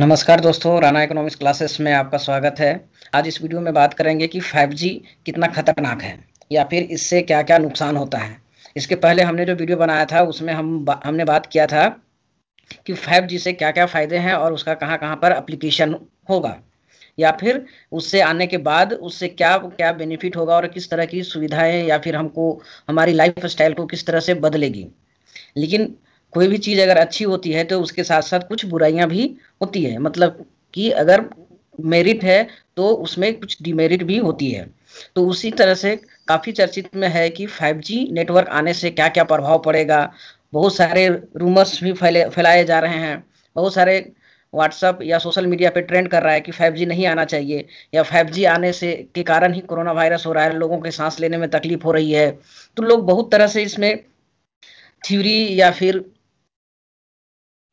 नमस्कार दोस्तों Rana economics classes में आपका स्वागत है आज इस वीडियो में बात करेंगे कि 5G कितना खतरनाक है या फिर इससे क्या क्या नुकसान होता है इसके पहले हमने जो वीडियो बनाया था उसमें हम हमने बात किया था कि 5G से क्या क्या फ़ायदे हैं और उसका कहाँ कहाँ पर अप्लीकेशन होगा या फिर उससे आने के बाद उससे क्या क्या बेनिफिट होगा और किस तरह की सुविधाएँ या फिर हमको हमारी लाइफ स्टाइल को किस तरह से बदलेगी लेकिन कोई भी चीज़ अगर अच्छी होती है तो उसके साथ साथ कुछ बुराइयां भी होती है मतलब कि अगर मेरिट है तो उसमें कुछ डिमेरिट भी होती है तो उसी तरह से काफ़ी चर्चित में है कि 5G नेटवर्क आने से क्या क्या प्रभाव पड़ेगा बहुत सारे रूमर्स भी फैले फैलाए जा रहे हैं बहुत सारे व्हाट्सअप या सोशल मीडिया पे ट्रेंड कर रहा है कि 5G नहीं आना चाहिए या 5G आने से के कारण ही कोरोना वायरस हो रहा है लोगों के सांस लेने में तकलीफ हो रही है तो लोग बहुत तरह से इसमें थ्योरी या फिर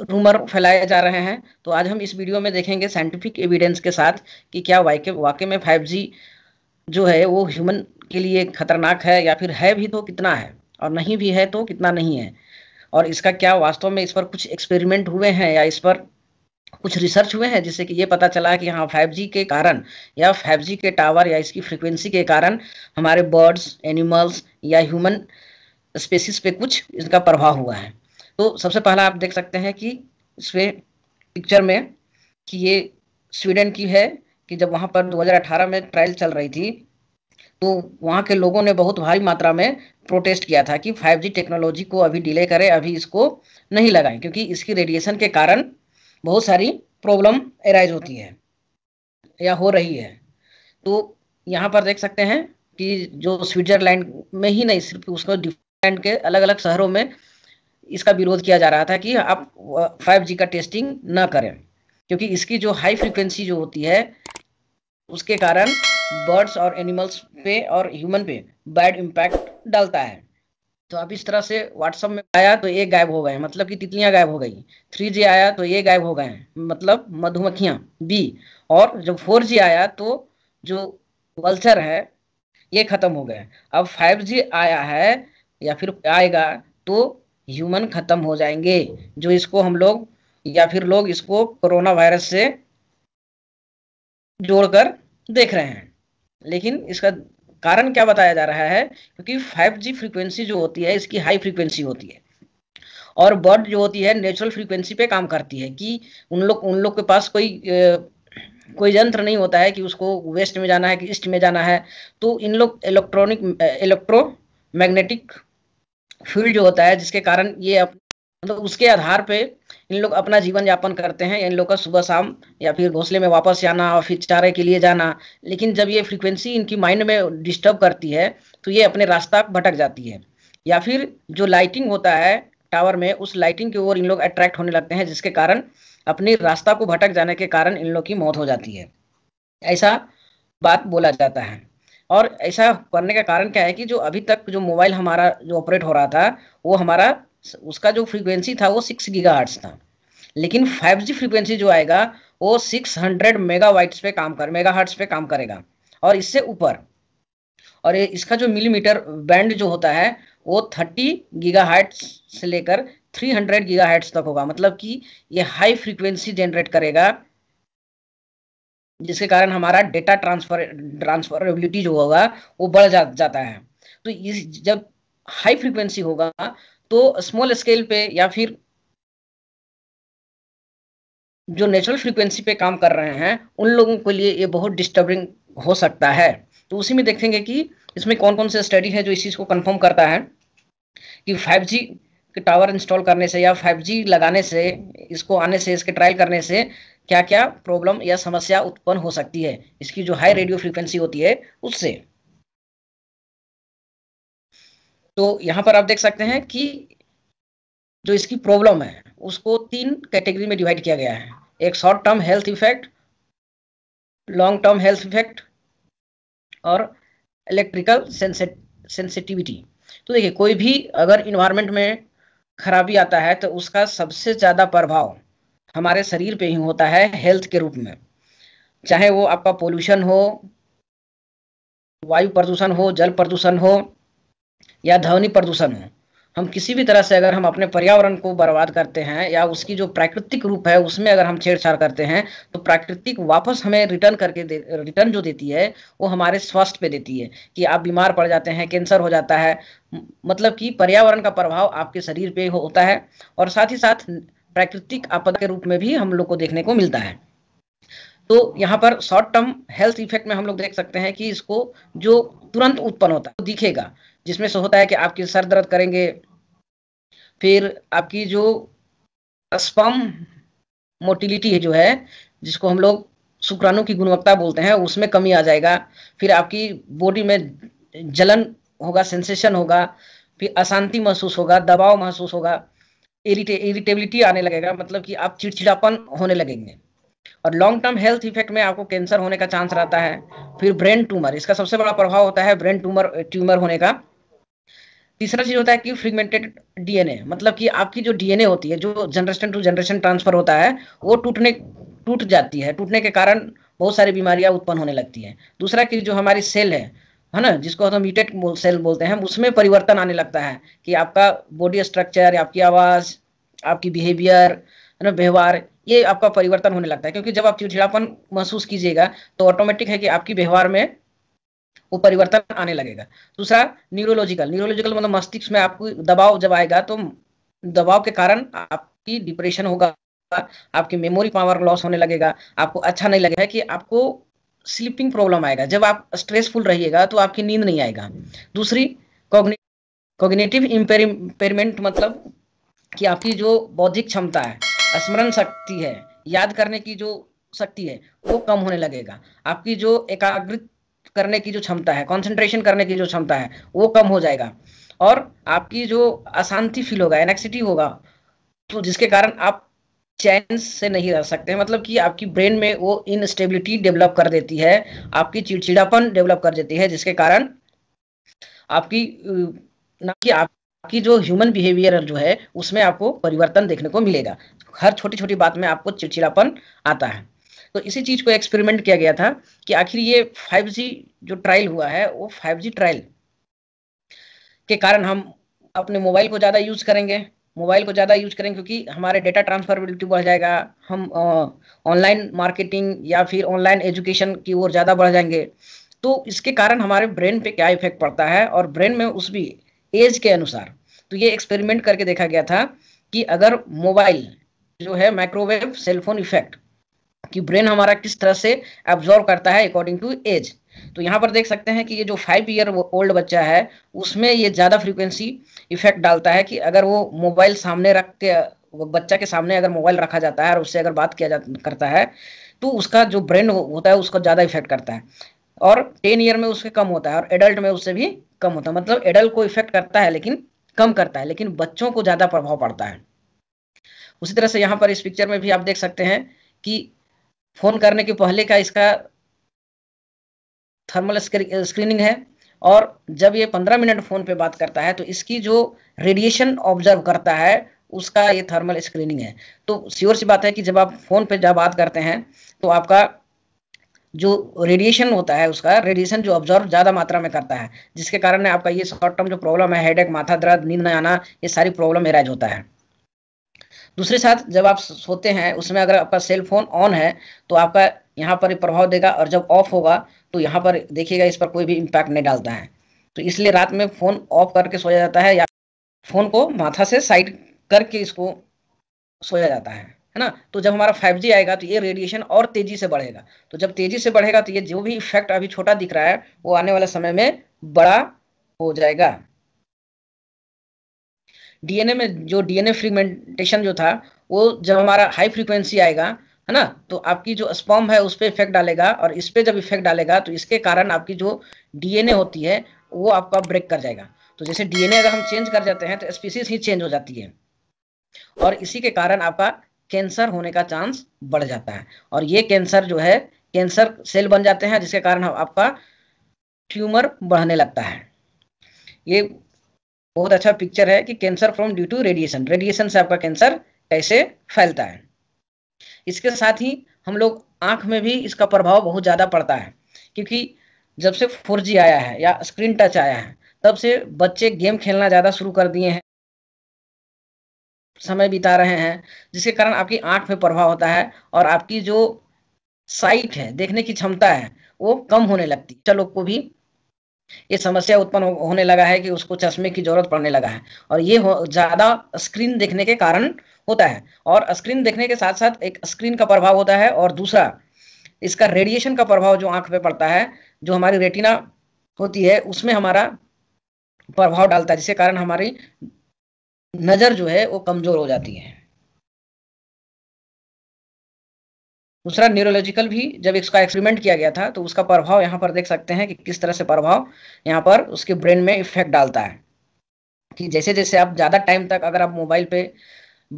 रूमर फैलाए जा रहे हैं तो आज हम इस वीडियो में देखेंगे साइंटिफिक एविडेंस के साथ कि क्या वाकई वाकई में 5G जो है वो ह्यूमन के लिए खतरनाक है या फिर है भी तो कितना है और नहीं भी है तो कितना नहीं है और इसका क्या वास्तव में इस पर कुछ एक्सपेरिमेंट हुए हैं या इस पर कुछ रिसर्च हुए हैं जिससे कि ये पता चला कि हाँ फाइव के कारण या फाइव के टावर या इसकी फ्रिक्वेंसी के कारण हमारे बर्ड्स एनिमल्स या ह्यूमन स्पेसिस पे कुछ इसका प्रभाव हुआ है तो सबसे पहला आप देख सकते हैं कि इसमें पिक्चर में कि ये स्वीडन की है कि जब वहाँ पर 2018 में ट्रायल चल रही थी तो वहाँ के लोगों ने बहुत भारी मात्रा में प्रोटेस्ट किया था कि 5G टेक्नोलॉजी को अभी डिले करें अभी इसको नहीं लगाएं क्योंकि इसकी रेडिएशन के कारण बहुत सारी प्रॉब्लम एराइज होती है या हो रही है तो यहाँ पर देख सकते हैं कि जो स्विट्जरलैंड में ही नहीं सिर्फ उसको डिफरेंट के अलग अलग शहरों में इसका विरोध किया जा रहा था कि आप जी का टेस्टिंग ना करें क्योंकि इसकी जो हाई फ्रिक्वेंसी जो होती है उसके कारण बर्ड्स और एनिमल्स पे और ह्यूमन पे बैड इम्पैक्ट डालता है तो अब इस तरह से व्हाट्सअप में आया तो ये गायब हो गए मतलब कि तितलियां गायब हो गई थ्री जी आया तो ये गायब हो गए मतलब मधुमक्खियां बी और जब फोर जी आया तो जो वल्चर है ये खत्म हो गए अब फाइव जी आया है या फिर आएगा तो ह्यूमन खत्म हो जाएंगे जो इसको हम लोग या फिर लोग इसको कोरोना वायरस से जोड़कर देख रहे हैं लेकिन इसका कारण क्या बताया जा रहा है क्योंकि 5G फ्रीक्वेंसी जो होती है इसकी हाई फ्रीक्वेंसी होती है और बर्ड जो होती है नेचुरल फ्रीक्वेंसी पे काम करती है कि उन लोग उन लोग के पास कोई ए, कोई यंत्र नहीं होता है कि उसको वेस्ट में जाना है कि ईस्ट में जाना है तो इन लोग इलेक्ट्रॉनिक इलेक्ट्रो मैग्नेटिक फील्ड जो होता है जिसके कारण ये मतलब तो उसके आधार पे इन लोग अपना जीवन यापन करते हैं इन लोग का सुबह शाम या फिर घोंसले में वापस जाना और फिर चारे के लिए जाना लेकिन जब ये फ्रिक्वेंसी इनकी माइंड में डिस्टर्ब करती है तो ये अपने रास्ता भटक जाती है या फिर जो लाइटिंग होता है टावर में उस लाइटिंग की ओर इन लोग अट्रैक्ट होने लगते हैं जिसके कारण अपने रास्ता को भटक जाने के कारण इन लोग की मौत हो जाती है ऐसा बात बोला जाता है और ऐसा करने का कारण क्या है कि जो अभी तक जो मोबाइल हमारा जो ऑपरेट हो रहा था वो हमारा उसका जो फ्रीक्वेंसी था वो सिक्स गीगा था लेकिन फाइव जी फ्रीक्वेंसी जो आएगा वो सिक्स हंड्रेड मेगा वाइट पे काम कर मेगा पे काम करेगा और इससे ऊपर और ये इसका जो मिलीमीटर बैंड जो होता है वो थर्टी गीगा से लेकर थ्री हंड्रेड गीगा तक होगा मतलब कि ये हाई फ्रीक्वेंसी जनरेट करेगा जिसके कारण हमारा डेटा ट्रांसफर ट्रांसफरबिलिटी जो होगा वो बढ़ जा, जाता है तो इस जब हाई फ्रीक्वेंसी होगा तो स्मॉल स्केल पे या फिर जो नेचुरल फ्रीक्वेंसी पे काम कर रहे हैं उन लोगों के लिए ये बहुत डिस्टर्बिंग हो सकता है तो उसी में देखेंगे कि इसमें कौन कौन से स्टडी है जो इस चीज़ को कंफर्म करता है कि 5G के टावर इंस्टॉल करने से या 5G लगाने से इसको आने से इसके ट्रायल करने से क्या क्या प्रॉब्लम या समस्या उत्पन्न हो सकती है इसकी जो हाई रेडियो फ्रीक्वेंसी होती है उससे तो यहां पर आप देख सकते हैं कि जो इसकी प्रॉब्लम है उसको तीन कैटेगरी में डिवाइड किया गया है एक short term health effect long term health effect और इलेक्ट्रिकल सेंसिटिविटी तो देखिए कोई भी अगर इन्वायरमेंट में खराबी आता है तो उसका सबसे ज़्यादा प्रभाव हमारे शरीर पे ही होता है हेल्थ के रूप में चाहे वो आपका पोल्यूशन हो वायु प्रदूषण हो जल प्रदूषण हो या ध्वनि प्रदूषण हो हम किसी भी तरह से अगर हम अपने पर्यावरण को बर्बाद करते हैं या उसकी जो प्राकृतिक रूप है उसमें अगर हम छेड़छाड़ करते हैं तो प्राकृतिक वापस हमें रिटर्न करके दे रिटर्न जो देती है वो हमारे स्वास्थ्य पे देती है कि आप बीमार पड़ जाते हैं कैंसर हो जाता है मतलब कि पर्यावरण का प्रभाव आपके शरीर पे होता है और साथ ही साथ प्राकृतिक आपदा के रूप में भी हम लोग को देखने को मिलता है तो यहाँ पर शॉर्ट टर्म हेल्थ इफेक्ट में हम लोग देख सकते हैं कि इसको जो तुरंत उत्पन्न होता है दिखेगा जिसमें से होता है कि आपकी सर दर्द करेंगे फिर आपकी जो स्पम मोटिलिटी है जो है जिसको हम लोग शुक्राणु की गुणवत्ता बोलते हैं उसमें कमी आ जाएगा फिर आपकी बॉडी में जलन होगा सेंसेशन होगा फिर अशांति महसूस होगा दबाव महसूस होगा इरिटेबिलिटी आने लगेगा मतलब कि आप चिड़चिड़ापन होने लगेंगे और लॉन्ग टर्म हेल्थ इफेक्ट में आपको कैंसर होने का चांस रहता है फिर ब्रेन ट्यूमर इसका सबसे बड़ा प्रभाव होता है ब्रेन ट्यूमर ट्यूमर होने का तीसरा चीज होता है कि फ्रिगमेंटेड डीएनए मतलब कि आपकी जो डीएनए होती है जो जनरेशन टू जनरेशन ट्रांसफर होता है वो टूटने टूट जाती है टूटने के कारण बहुत सारी बीमारियां उत्पन्न होने लगती हैं दूसरा कि जो हमारी सेल है है ना जिसको हम म्यूटेट सेल बोलते हैं उसमें परिवर्तन आने लगता है कि आपका बॉडी स्ट्रक्चर आपकी आवाज आपकी बिहेवियर है ना व्यवहार ये आपका परिवर्तन होने लगता है क्योंकि जब आप चिड़चिड़ापन महसूस कीजिएगा तो ऑटोमेटिक है कि आपकी व्यवहार में वो परिवर्तन आने लगेगा दूसरा न्यूरोलॉजिकल न्यूरोलॉजिकल मतलब मस्तिष्क में आपको दबाव जब आएगा तो दबाव के कारण आपकी डिप्रेशन होगा आपकी मेमोरी पावर लॉस होने लगेगा आपको अच्छा नहीं लगेगा कि आपको स्लीपिंग प्रॉब्लम आएगा जब आप स्ट्रेसफुल रहिएगा तो आपकी नींद नहीं आएगा दूसरी कॉग्नेटिव इम्पेयरमेंट मतलब कि आपकी जो बौद्धिक क्षमता है स्मरण शक्ति है याद करने की जो शक्ति है वो कम होने लगेगा आपकी जो एकाग्रित करने की जो क्षमता है कंसंट्रेशन करने की जो क्षमता है वो कम हो जाएगा और आपकी जो अशांति फील होगा एनेक्सिटी होगा तो जिसके कारण आप चैन से नहीं रह सकते मतलब कि आपकी ब्रेन में वो इनस्टेबिलिटी डेवलप कर देती है आपकी चिड़चिड़ापन डेवलप कर देती है जिसके कारण आपकी ना कि आपकी जो ह्यूमन बिहेवियर जो है उसमें आपको परिवर्तन देखने को मिलेगा हर छोटी छोटी बात में आपको चिड़चिड़ापन आता है तो इसी चीज को एक्सपेरिमेंट किया गया था कि आखिर ये 5G जो ट्रायल हुआ है वो 5G ट्रायल के कारण हम अपने मोबाइल को ज्यादा यूज करेंगे मोबाइल को ज़्यादा यूज करेंगे क्योंकि हमारे डेटा ट्रांसफरबिलिटी बढ़ जाएगा हम ऑनलाइन मार्केटिंग या फिर ऑनलाइन एजुकेशन की ओर ज़्यादा बढ़ जाएंगे तो इसके कारण हमारे ब्रेन पे क्या इफेक्ट पड़ता है और ब्रेन में उस भी एज के अनुसार तो ये एक्सपेरिमेंट करके देखा गया था कि अगर मोबाइल जो है माइक्रोवेव सेलफोन इफेक्ट कि ब्रेन हमारा किस तरह से एब्जॉर्व करता है अकॉर्डिंग टू एज तो यहाँ पर देख सकते हैं कि ये जो फाइव ईयर ओल्ड बच्चा है उसमें ये ज़्यादा फ्रीक्वेंसी इफेक्ट डालता है कि अगर वो मोबाइल सामने रख के बच्चा के सामने अगर मोबाइल रखा जाता है और उससे अगर बात किया करता है तो उसका जो ब्रेन हो, होता है उसको ज़्यादा इफेक्ट करता है और टेन ईयर में उसके कम होता है और एडल्ट में उससे भी कम होता है मतलब एडल्ट को इफेक्ट करता है लेकिन कम करता है लेकिन बच्चों को ज़्यादा प्रभाव पड़ता है उसी तरह से यहाँ पर इस पिक्चर में भी आप देख सकते हैं कि फोन करने के पहले का इसका थर्मल स्क्रीनिंग है और जब ये पंद्रह मिनट फोन पे बात करता है तो इसकी जो रेडिएशन ऑब्जर्व करता है उसका ये थर्मल स्क्रीनिंग है तो श्योर सी बात है कि जब आप फोन पे जब बात करते हैं तो आपका जो रेडिएशन होता है उसका रेडिएशन जो ऑब्जर्व ज़्यादा मात्रा में करता है जिसके कारण आपका ये शॉर्ट टर्म जो प्रॉब्लम है हेडेक माथा दर्द नींद न आना ये सारी प्रॉब्लम एराइज होता है दूसरे साथ जब आप सोते हैं उसमें अगर आपका सेल फोन ऑन है तो आपका यहाँ पर प्रभाव देगा और जब ऑफ होगा तो यहाँ पर देखिएगा इस पर कोई भी इम्पैक्ट नहीं डालता है तो इसलिए रात में फ़ोन ऑफ करके सोया जाता है या फ़ोन को माथा से साइड करके इसको सोया जाता है है ना तो जब हमारा 5G आएगा तो ये रेडिएशन और तेज़ी से बढ़ेगा तो जब तेज़ी से बढ़ेगा तो ये जो भी इफेक्ट अभी छोटा दिख रहा है वो आने वाले समय में बड़ा हो जाएगा डीएनए में जो डीएनए फ्रीमेंटेशन जो था वो जब हमारा हाई फ्रीक्वेंसी आएगा है ना तो आपकी जो स्पॉम है उस पर इफेक्ट डालेगा और इस पर जब इफेक्ट डालेगा तो इसके कारण आपकी जो डीएनए होती है वो आपका ब्रेक कर जाएगा तो जैसे डीएनए अगर हम चेंज कर जाते हैं तो स्पीसीज ही चेंज हो जाती है और इसी के कारण आपका कैंसर होने का चांस बढ़ जाता है और ये कैंसर जो है कैंसर सेल बन जाते हैं जिसके कारण आपका ट्यूमर बढ़ने लगता है ये बहुत अच्छा पिक्चर है कि cancer from due to radiation radiation से आपका कैंसर कैसे फैलता है इसके साथ ही हम लोग आंख में भी इसका प्रभाव बहुत ज़्यादा पड़ता है क्योंकि जब से फोर आया है या स्क्रीन टच आया है तब से बच्चे गेम खेलना ज़्यादा शुरू कर दिए हैं समय बिता रहे हैं जिसके कारण आपकी आंख में प्रभाव होता है और आपकी जो साइट है देखने की क्षमता है वो कम होने लगती है चलो को भी ये समस्या उत्पन्न होने लगा है कि उसको चश्मे की जरूरत पड़ने लगा है और ये ज़्यादा स्क्रीन देखने के कारण होता है और स्क्रीन देखने के साथ साथ एक स्क्रीन का प्रभाव होता है और दूसरा इसका रेडिएशन का प्रभाव जो आंख पे पड़ता है जो हमारी रेटिना होती है उसमें हमारा प्रभाव डालता है जिसके कारण हमारी नज़र जो है वो कमज़ोर हो जाती है दूसरा न्यूरोलॉजिकल भी जब इसका एक्सपेरिमेंट किया गया था तो उसका प्रभाव यहाँ पर देख सकते हैं कि किस तरह से प्रभाव यहाँ पर उसके ब्रेन में इफेक्ट डालता है कि जैसे जैसे आप ज़्यादा टाइम तक अगर आप मोबाइल पे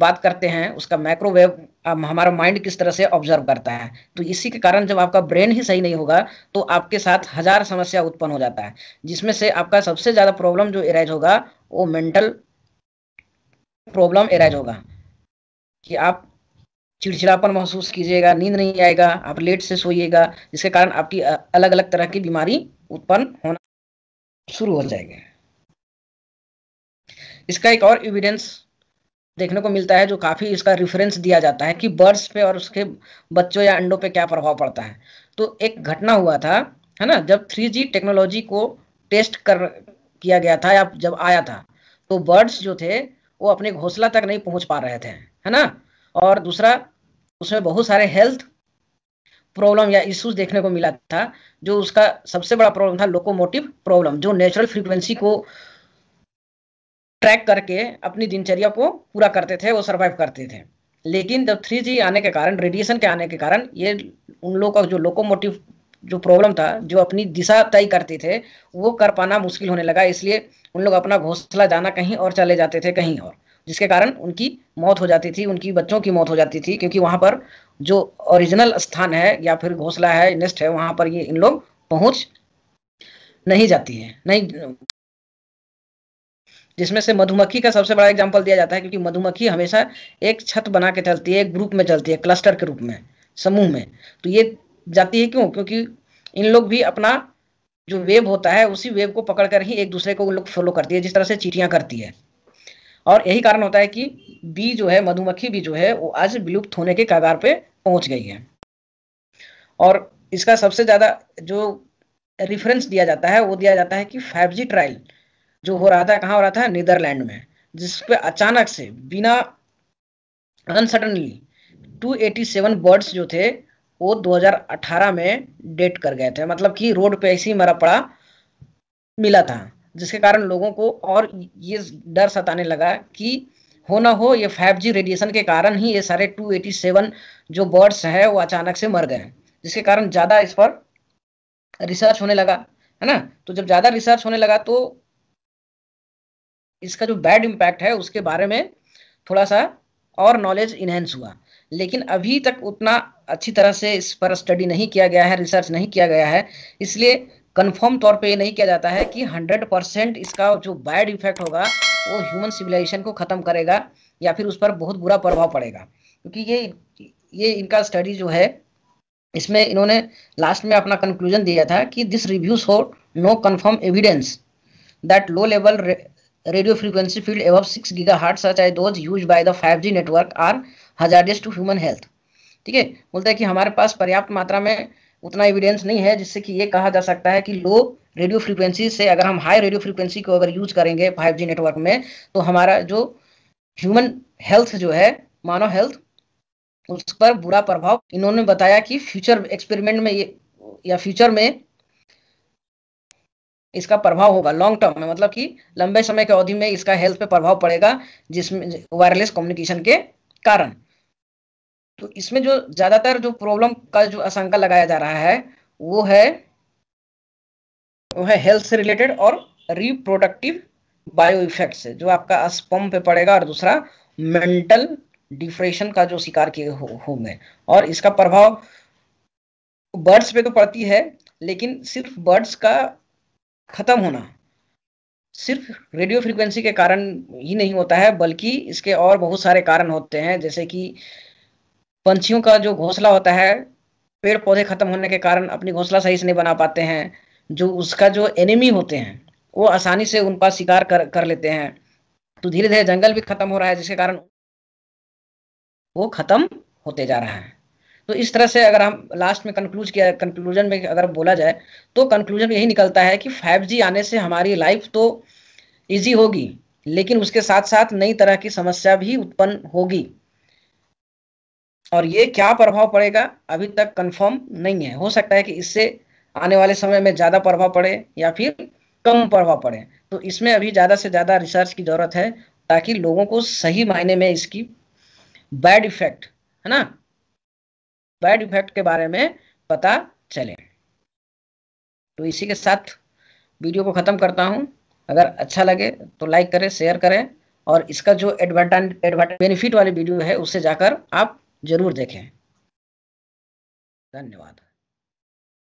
बात करते हैं उसका माइक्रोवेव हमारा माइंड किस तरह से ऑब्जर्व करता है तो इसी के कारण जब आपका ब्रेन ही सही नहीं होगा तो आपके साथ हजार समस्या उत्पन्न हो जाता है जिसमें से आपका सबसे ज़्यादा प्रॉब्लम जो एराइज होगा वो मेंटल प्रॉब्लम एराइज होगा कि आप चिड़चिड़ापन महसूस कीजिएगा नींद नहीं आएगा आप लेट से सोइएगा जिसके कारण आपकी अलग अलग तरह की बीमारी उत्पन्न होना शुरू हो जाएगी इसका एक और एविडेंस देखने को मिलता है जो काफी इसका रेफरेंस दिया जाता है कि बर्ड्स पे और उसके बच्चों या अंडों पे क्या प्रभाव पड़ता है तो एक घटना हुआ था है ना जब 3G टेक्नोलॉजी को टेस्ट कर किया गया था या जब आया था तो बर्ड्स जो थे वो अपने घोंसला तक नहीं पहुंच पा रहे थे है ना और दूसरा उसमें बहुत सारे हेल्थ प्रॉब्लम या इश्यूज देखने को मिला था जो उसका सबसे बड़ा प्रॉब्लम था लोकोमोटिव प्रॉब्लम जो नेचुरल फ्रीक्वेंसी को ट्रैक करके अपनी दिनचर्या को पूरा करते थे वो सर्वाइव करते थे लेकिन जब थ्री जी आने के कारण रेडिएशन के आने के कारण ये उन लोगों का जो लोकोमोटिव जो प्रॉब्लम था जो अपनी दिशा तय करते थे वो कर पाना मुश्किल होने लगा इसलिए उन लोग अपना घोसला जाना कहीं और चले जाते थे कहीं और जिसके कारण उनकी मौत हो जाती थी उनकी बच्चों की मौत हो जाती थी क्योंकि वहां पर जो ओरिजिनल स्थान है या फिर घोसला है नेस्ट है वहां पर ये इन लोग पहुंच नहीं जाती है नहीं जिसमें से मधुमक्खी का सबसे बड़ा एग्जाम्पल दिया जाता है क्योंकि मधुमक्खी हमेशा एक छत बना के चलती है एक ग्रुप में चलती है क्लस्टर के रूप में समूह में तो ये जाती है क्यों क्योंकि इन लोग भी अपना जो वेब होता है उसी वेब को पकड़कर ही एक दूसरे को लोग फॉलो करती है जिस तरह से चीटियां करती है और यही कारण होता है कि बी जो है मधुमक्खी भी जो है वो आज विलुप्त होने के कगार पे पहुंच गई है और इसका सबसे ज्यादा जो रेफरेंस दिया जाता है वो दिया जाता है कि फाइव ट्रायल जो हो रहा था कहाँ हो रहा था नीदरलैंड में जिस पे अचानक से बिना अनसडनली 287 बर्ड्स जो थे वो 2018 में डेट कर गए थे मतलब कि रोड पे ऐसे ही मरा पड़ा मिला था जिसके कारण लोगों को और ये डर सताने लगा कि हो ना हो ये 5G रेडिएशन के कारण ही ये सारे 287 जो बर्ड्स है वो अचानक से मर गए जिसके कारण ज़्यादा इस पर रिसर्च होने लगा है ना तो जब ज़्यादा रिसर्च होने लगा तो इसका जो बैड इम्पैक्ट है उसके बारे में थोड़ा सा और नॉलेज इन्हेंस हुआ लेकिन अभी तक उतना अच्छी तरह से इस पर स्टडी नहीं किया गया है रिसर्च नहीं किया गया है इसलिए कन्फर्म तौर पे ये नहीं किया जाता है कि 100 परसेंट इसका जो बैड इफेक्ट होगा वो ह्यूमन सिविलाइजेशन को ख़त्म करेगा या फिर उस पर बहुत बुरा प्रभाव पड़ेगा क्योंकि ये ये इनका स्टडी जो है इसमें इन्होंने लास्ट में अपना कंक्लूजन दिया था कि this review show no confirm evidence that low level radio radio frequency field above 6 gigahertz such as those used by the 5G network are hazard to human health ठीक है बोलते हैं कि हमारे पास पर्याप्त मात्रा में उतना एविडेंस नहीं है जिससे कि ये कहा जा सकता है कि लो रेडियो फ्रीक्वेंसी से अगर हम हाई रेडियो फ्रीक्वेंसी को अगर यूज करेंगे जी नेटवर्क में तो हमारा जो ह्यूमन हेल्थ जो है मानव हेल्थ उस पर बुरा प्रभाव इन्होंने बताया कि फ्यूचर एक्सपेरिमेंट में ये या फ्यूचर में इसका प्रभाव होगा लॉन्ग टर्म में मतलब कि लंबे समय के अवधि में इसका हेल्थ पे प्रभाव पड़ेगा जिसमें वायरलेस कम्युनिकेशन के कारण तो इसमें जो ज्यादातर जो प्रॉब्लम का जो आशंका लगाया जा रहा है वो है वो है हेल्थ से रिलेटेड और रिप्रोडक्टिव बायो इफेक्ट से जो आपका स्पम पे पड़ेगा और दूसरा मेंटल डिप्रेशन का जो शिकार किए होंगे हो और इसका प्रभाव बर्ड्स पे तो पड़ती है लेकिन सिर्फ बर्ड्स का खत्म होना सिर्फ रेडियो फ्रिक्वेंसी के कारण ही नहीं होता है बल्कि इसके और बहुत सारे कारण होते हैं जैसे कि पंछियों का जो घोंसला होता है पेड़ पौधे खत्म होने के कारण अपनी घोंसला सही से नहीं बना पाते हैं जो उसका जो एनिमी होते हैं वो आसानी से उनका शिकार कर कर लेते हैं तो धीरे धीरे जंगल भी खत्म हो रहा है जिसके कारण वो खत्म होते जा रहा है तो इस तरह से अगर हम लास्ट में कंक्लूज किया कंक्लूजन में अगर बोला जाए तो कंक्लूजन यही निकलता है कि 5G आने से हमारी लाइफ तो इजी होगी लेकिन उसके साथ साथ नई तरह की समस्या भी उत्पन्न होगी और ये क्या प्रभाव पड़ेगा अभी तक कंफर्म नहीं है हो सकता है कि इससे आने वाले समय में ज़्यादा प्रभाव पड़े या फिर कम प्रभाव पड़े तो इसमें अभी ज़्यादा से ज़्यादा रिसर्च की ज़रूरत है ताकि लोगों को सही मायने में इसकी बैड इफेक्ट है ना बैड इफेक्ट के बारे में पता चले तो इसी के साथ वीडियो को ख़त्म करता हूं अगर अच्छा लगे तो लाइक करें शेयर करें और इसका जो एडवर्टाइज एडवर्टाइज बेनिफिट वाली वीडियो है उससे जाकर आप जरूर देखें धन्यवाद